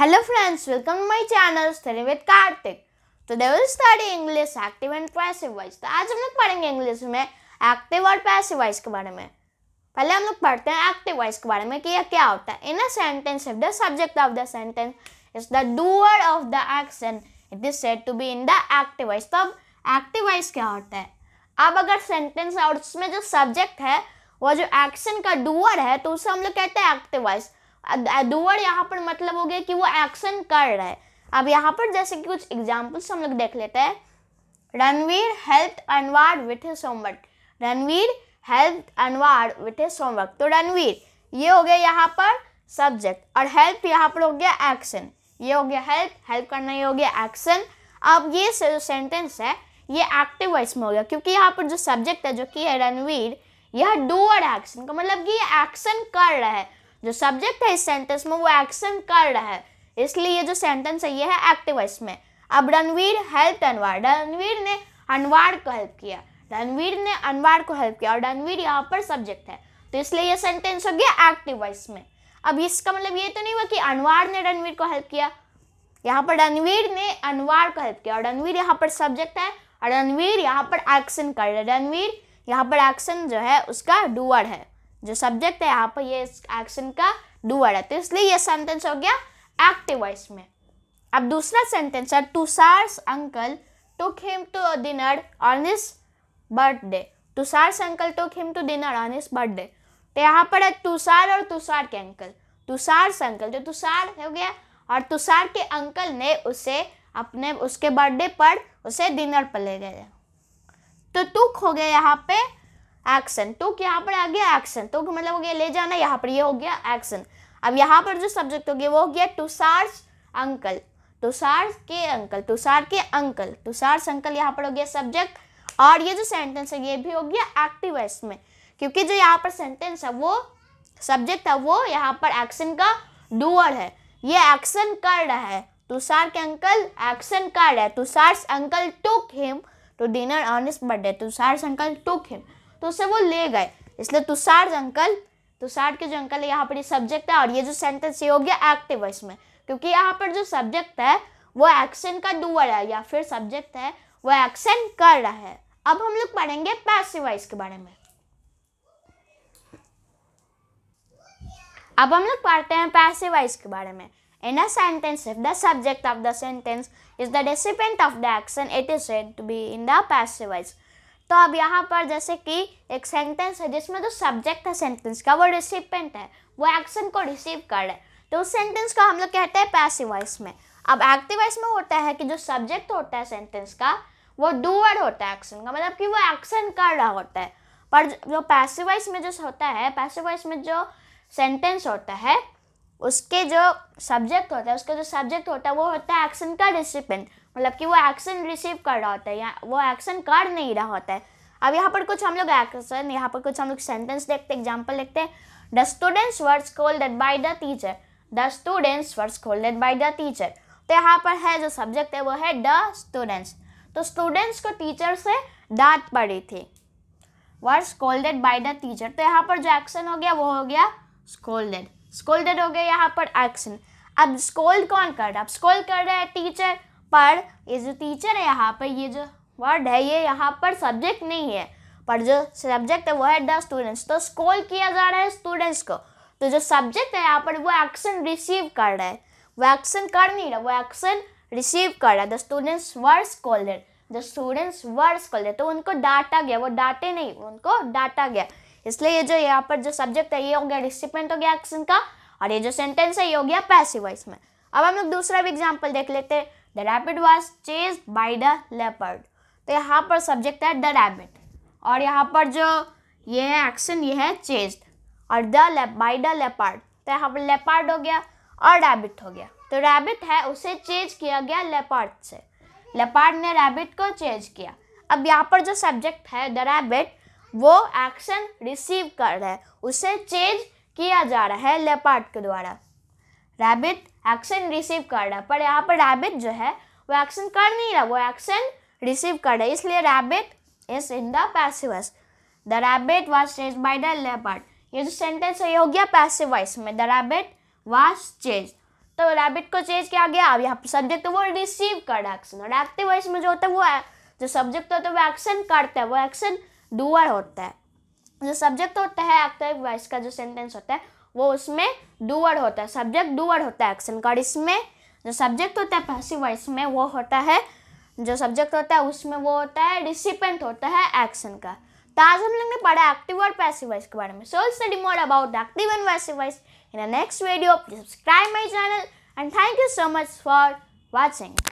Hello friends, welcome to my channel Study with Kartik. Today we will study English active and passive voice. तो आज हम लोग पढ़ेंगे English में active और passive voice के बारे में पहले हम लोग पढ़ते हैं active voice के बारे में कि यह क्या होता है in a sentence if the subject of the sentence is the doer of the action it is said to be in the active voice अब एक्टिव वॉइस क्या होता है अब अगर सेंटेंस और उसमें जो सब्जेक्ट है वो जो एक्शन का डूअर है तो उसे हम लोग कहते हैं एक्टिव वॉइस डूअर यहाँ पर मतलब हो गया कि वो एक्शन कर रहा है अब यहाँ पर जैसे कि कुछ एग्जाम्पल्स हम लोग देख लेते हैं Ranveer help Anwar with his homework Ranveer help Anwar with his homework तो रणवीर ये हो गया यहाँ पर सब्जेक्ट और हेल्प यहाँ पर हो गया एक्शन ये हो गया हेल्प हेल्प करना ये हो गया एक्शन अब ये से जो सेंटेंस है ये एक्टिव वॉइस में हो गया क्योंकि यहाँ पर जो सब्जेक्ट है जो कि है रणवीर यह डूअर एक्शन का मतलब कि ये एक्शन कर रहा है जो सब्जेक्ट है इस सेंटेंस में वो एक्शन कर रहा है इसलिए ये जो सेंटेंस है ये है एक्टिव वॉइस में अब रणवीर हेल्प अनवार रणवीर ने अनवार को हेल्प किया रणवीर ने अनवार को हेल्प किया और रणवीर यहाँ पर सब्जेक्ट है तो इसलिए ये सेंटेंस हो गया एक्टिव वॉइस में अब इसका मतलब ये तो नहीं हुआ कि अनवार ने रणवीर को हेल्प किया यहाँ पर रणवीर ने अनवार को हेल्प किया और रणवीर यहाँ पर सब्जेक्ट है और रणवीर यहाँ पर एक्शन कर रहे रणवीर यहाँ पर एक्शन जो है उसका डुअर है जो सब्जेक्ट है यहाँ पर ये एक्शन का डूअर है तो इसलिए ये सेंटेंस हो गया एक्टिव वॉइस में अब दूसरा सेंटेंस है Tushar's uncle took him to a dinner on his birthday Tushar's uncle took him to dinner on his birthday तो यहाँ पर है तुषार और तुषार के अंकल तुषार्स अंकल जो तुषार हो गया और तुषार के अंकल ने उसे अपने उसके बर्थडे पर उसे डिनर पर ले गए तो तुक हो गया यहाँ पे एक्शन तो क्या यहाँ पर आ गया एक्शन तो मतलब हो गया ले जाना यहाँ पर ये हो गया एक्शन अब यहाँ पर जो सब्जेक्ट हो गया वो हो गया तुषार अंकल तुषार के अंकल तुषार के अंकल तुषार अंकल यहाँ पर हो गया सब्जेक्ट और ये जो सेंटेंस है ये भी हो गया एक्टिव में क्योंकि जो यहाँ पर सेंटेंस है वो सब्जेक्ट है वो यहाँ पर एक्शन का डूअर है ये एक्शन कर रहा है तुषार के अंकल एक्शन कर रहा है Tushar uncle took him to dinner on his birthday Tushar uncle took him तो उसे वो ले गए इसलिए तुषार अंकल तुषार के जो अंकल यहाँ पर सब्जेक्ट है और ये जो सेंटेंस ये हो गया एक्टिव है इसमें क्योंकि यहाँ पर जो सब्जेक्ट है वो एक्शन का डूअर है या फिर सब्जेक्ट है वो एक्शन कर रहा है अब हम लोग पढ़ेंगे पैसिव वॉइस के बारे में अब हम लोग पढ़ते हैं पैसिव वॉइस के बारे में in a sentence if the subject of the sentence is the recipient of the action it is said to be in the passive voice. तो अब यहाँ पर जैसे कि एक सेंटेंस है जिसमें जो तो सब्जेक्ट है सेंटेंस का वो रिसिपेंट है वो एक्शन को रिसीव कर रहा है तो उस सेंटेंस को हम लोग कहते हैं पैसिव वॉइस में अब एक्टिव वॉइस में होता है कि जो सब्जेक्ट होता है सेंटेंस का वो डूअर होता है एक्शन का मतलब कि वो एक्शन कर रहा होता है पर जो पैसिव वॉइस में जो होता है पैसिव वॉइस में जो सेंटेंस होता है उसके जो सब्जेक्ट होता है उसका जो सब्जेक्ट होता है वो होता है एक्शन का रिसिपेंट मतलब कि वो एक्शन रिसीव कर रहा होता है या वो एक्शन कर नहीं रहा होता है अब यहाँ पर कुछ हम लोग एक्शन यहाँ पर कुछ हम लोग सेंटेंस देखते हैं एग्जाम्पल देखते हैं the students were scolded by the teacher the students were scolded by the teacher तो यहाँ पर है जो सब्जेक्ट है वो है द स्टूडेंट्स तो स्टूडेंट्स को टीचर से डांट पड़ी थी were scolded by the teacher तो यहाँ पर जो एक्शन हो गया वो हो गया स्कोल्डेड स्कोल्डेड हो गया यहाँ पर एक्शन अब स्कोल्ड कौन कर रहा है अब स्कोल्ड कर रहा है टीचर पर ये जो टीचर है यहाँ पर ये जो वर्ड है ये यहाँ पर सब्जेक्ट नहीं है पर जो सब्जेक्ट है वो है द स्टूडेंट्स तो स्कोल किया जा रहा है स्टूडेंट्स को तो जो सब्जेक्ट है यहाँ पर वो एक्शन रिसीव कर रहा है वो एक्शन कर नहीं रहा वो एक्शन रिसीव कर रहा है the students were scold the students were scold तो उनको डांटा गया वो डांटे नहीं उनको डांटा गया इसलिए ये जो यहाँ पर जो सब्जेक्ट है ये हो गया रिसिपेंट हो गया एक्शन का और ये जो सेंटेंस है ये हो गया पैसिव वाइस में अब हम लोग दूसरा भी एग्जाम्पल देख लेते हैं the rabbit was chase by the leopard तो यहाँ पर सब्जेक्ट है द रैबिट और यहाँ पर जो ये है एक्शन ये है चेज्ड और द बाई द लेपार्ड तो यहाँ पर लेपार्ड हो गया और रैबिट हो गया तो रैबिट है उसे चेंज किया गया लेपार्ड से लेपार्ड ने रैबिट को चेंज किया अब यहाँ पर जो सब्जेक्ट है द रैबिट वो एक्शन रिसीव कर रहा है उसे चेंज किया जा रहा है लेपार्ड के द्वारा रैबिट एक्शन रिसीव कर रहा है पर यहाँ पर रैबिट जो है वो एक्शन कर नहीं रहा वो एक्शन रिसीव कर रहा है इसलिए rabbit is in the passive voice the rabbit was chase by the leopard ये जो सेंटेंस है ये हो गया पैसिवाइस में द रैबिट वॉज चेज तो रैबिट को चेंज किया गया अब यहाँ पर सब्जेक्ट वो रिसीव कर रहा एक्शन और एक्टिव वॉइस में जो होता है वो जो सब्जेक्ट होता है वो एक्शन करता है वो एक्शन डूअर होता है जो सब्जेक्ट होता है एक्टिव वॉइस का जो सेंटेंस होता है वो उसमें डूअर होता है सब्जेक्ट डूअर होता है एक्शन का और इसमें जो सब्जेक्ट होता है पैसिव वॉइस में वो होता है जो सब्जेक्ट होता है उसमें वो होता है रिसिपेंट होता है एक्शन का तो आज हम लोग ने पढ़ा एक्टिव और पैसिव वॉइस के बारे में so study more about active and passive voice in next video please subscribe my channel and thank you so much for watching